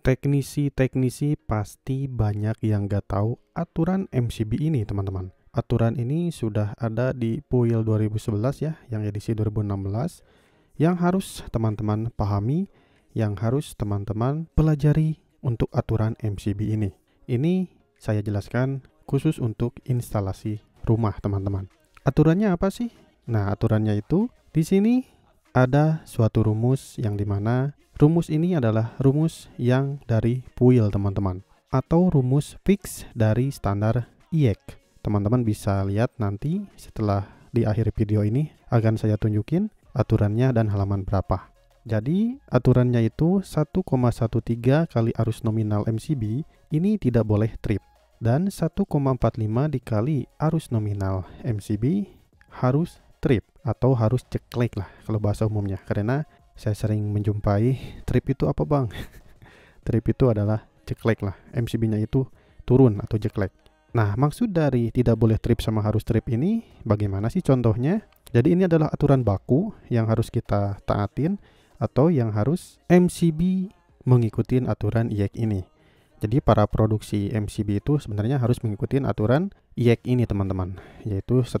teknisi-teknisi pasti banyak yang gak tahu aturan MCB ini teman-teman. Aturan ini sudah ada di PUIL 2011 ya, yang edisi 2016, yang harus teman-teman pahami, yang harus teman-teman pelajari untuk aturan MCB ini. Ini saya jelaskan khusus untuk instalasi rumah teman-teman. Aturannya apa sih? Nah, aturannya itu di sini ada suatu rumus yang dimana rumus ini adalah rumus yang dari Puil teman-teman atau rumus fix dari standar IEC. teman-teman bisa lihat nanti setelah di akhir video ini akan saya tunjukin aturannya dan halaman berapa jadi aturannya itu 1,13 kali arus nominal MCB ini tidak boleh trip dan 1,45 dikali arus nominal MCB harus atau harus ceklek lah kalau bahasa umumnya karena saya sering menjumpai trip itu apa bang trip itu adalah ceklek lah MCB nya itu turun atau ceklek nah maksud dari tidak boleh trip sama harus trip ini bagaimana sih contohnya jadi ini adalah aturan baku yang harus kita taatin atau yang harus MCB mengikuti aturan IEC ini jadi para produksi MCB itu sebenarnya harus mengikuti aturan IEC ini teman-teman, yaitu 1,13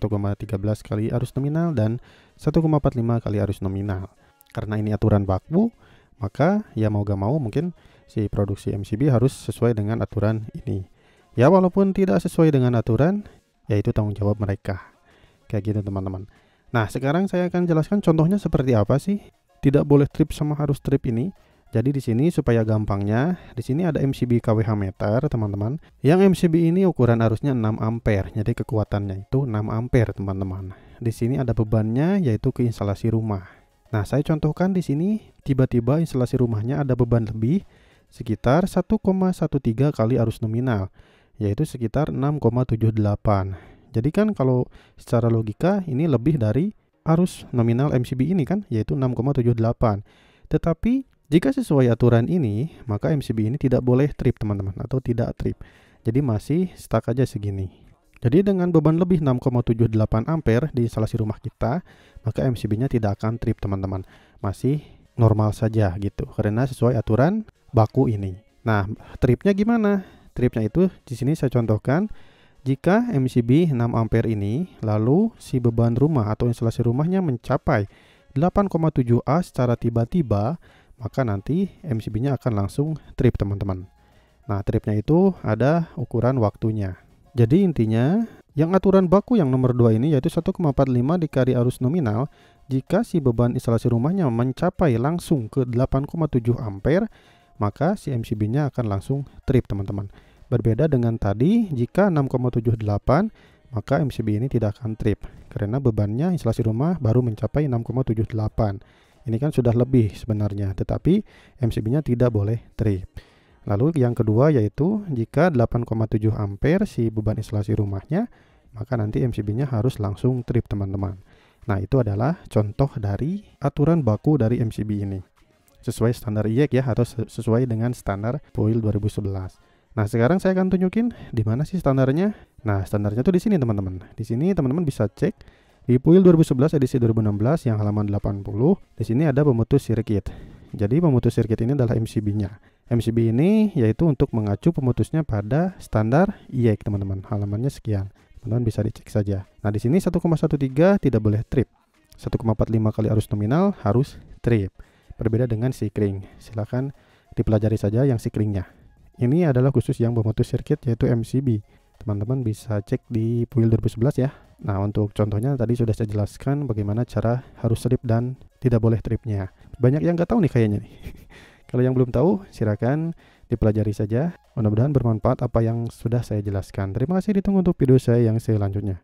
kali arus nominal dan 1,45 kali arus nominal. Karena ini aturan baku, maka ya mau gak mau mungkin si produksi MCB harus sesuai dengan aturan ini. Ya walaupun tidak sesuai dengan aturan, yaitu tanggung jawab mereka. Kayak gitu teman-teman. Nah sekarang saya akan jelaskan contohnya seperti apa sih. Tidak boleh trip sama harus trip ini. Jadi di sini supaya gampangnya, di sini ada MCB KWH meter, teman-teman. Yang MCB ini ukuran arusnya 6 ampere, jadi kekuatannya itu 6 ampere, teman-teman. Di sini ada bebannya yaitu ke instalasi rumah. Nah, saya contohkan di sini tiba-tiba instalasi rumahnya ada beban lebih sekitar 1,13 kali arus nominal, yaitu sekitar 6,78. Jadi kan kalau secara logika ini lebih dari arus nominal MCB ini kan, yaitu 6,78. Tetapi jika sesuai aturan ini, maka MCB ini tidak boleh trip teman-teman atau tidak trip. Jadi masih stuck aja segini. Jadi dengan beban lebih 6,78 ampere di instalasi rumah kita, maka MCB-nya tidak akan trip teman-teman. Masih normal saja gitu karena sesuai aturan baku ini. Nah, tripnya gimana? Tripnya itu di sini saya contohkan jika MCB 6 ampere ini lalu si beban rumah atau instalasi rumahnya mencapai 8,7A secara tiba-tiba, maka nanti MCB-nya akan langsung trip teman-teman. Nah, tripnya itu ada ukuran waktunya. Jadi intinya, yang aturan baku yang nomor 2 ini yaitu 1,45 dikali arus nominal, jika si beban instalasi rumahnya mencapai langsung ke 8,7 ampere, maka si MCB-nya akan langsung trip teman-teman. Berbeda dengan tadi, jika 6,78 maka MCB ini tidak akan trip karena bebannya instalasi rumah baru mencapai 6,78. Ini kan sudah lebih sebenarnya, tetapi MCB-nya tidak boleh trip. Lalu yang kedua yaitu jika 8,7 ampere si beban isolasi rumahnya, maka nanti MCB-nya harus langsung trip teman-teman. Nah itu adalah contoh dari aturan baku dari MCB ini. Sesuai standar IEC ya, atau sesuai dengan standar POIL 2011. Nah, sekarang saya akan tunjukin di mana sih standarnya. Nah, standarnya tuh di sini, teman-teman. Di sini teman-teman bisa cek di Puil 2011 edisi 2016 yang halaman 80, di sini ada pemutus sirkuit. Jadi pemutus sirkuit ini adalah MCB-nya. MCB ini yaitu untuk mengacu pemutusnya pada standar IEC teman-teman. Halamannya sekian. Teman-teman bisa dicek saja. Nah, di sini 1,13 tidak boleh trip. 1,45 kali arus nominal harus trip. Berbeda dengan sikring. Silakan dipelajari saja yang sikringnya. Ini adalah khusus yang pemutus sirkuit yaitu MCB teman-teman bisa cek di Puil 2011 ya. Nah, untuk contohnya tadi sudah saya jelaskan bagaimana cara harus trip dan tidak boleh tripnya. Banyak yang nggak tahu nih kayaknya nih. Kalau yang belum tahu, silakan dipelajari saja. Mudah-mudahan bermanfaat apa yang sudah saya jelaskan. Terima kasih ditunggu untuk video saya yang selanjutnya.